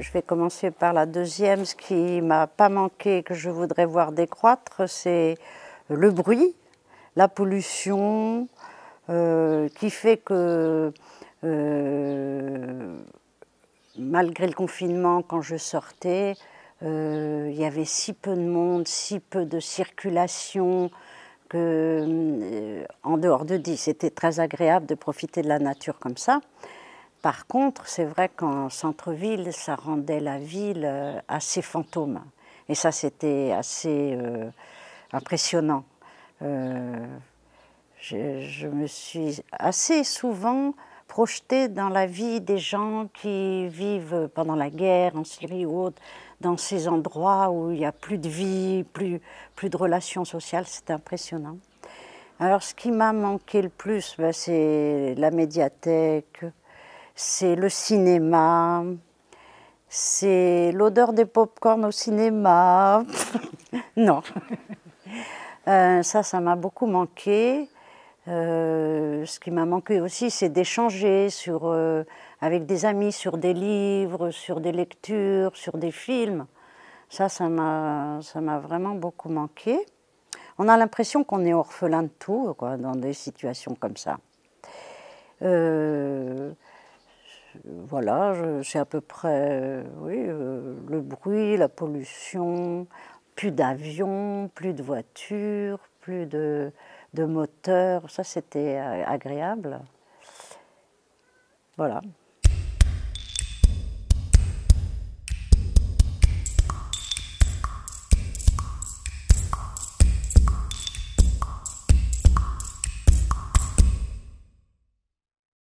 Je vais commencer par la deuxième. Ce qui m'a pas manqué, que je voudrais voir décroître, c'est le bruit, la pollution, euh, qui fait que euh, malgré le confinement, quand je sortais, euh, il y avait si peu de monde, si peu de circulation que, en dehors de 10, c'était très agréable de profiter de la nature comme ça. Par contre, c'est vrai qu'en centre-ville, ça rendait la ville euh, assez fantôme. Et ça, c'était assez euh, impressionnant. Euh, je, me suis assez souvent projetée dans la vie des gens qui vivent pendant la guerre en Syrie ou autre, dans ces endroits où il n'y a plus de vie, plus, plus de relations sociales, c'est impressionnant. Alors ce qui m'a manqué le plus, ben, c'est la médiathèque, c'est le cinéma, c'est l'odeur des pop-corn au cinéma. non. Euh, ça, ça m'a beaucoup manqué. Euh, ce qui m'a manqué aussi, c'est d'échanger sur, euh, avec des amis sur des livres, sur des lectures, sur des films. Ça, ça m'a vraiment beaucoup manqué. On a l'impression qu'on est orphelin de tout dans des situations comme ça. Euh, voilà, c'est à peu près euh, oui, euh, le bruit, la pollution, plus d'avions, plus de voitures, plus de, de moteurs. Ça, c'était euh, agréable. Voilà.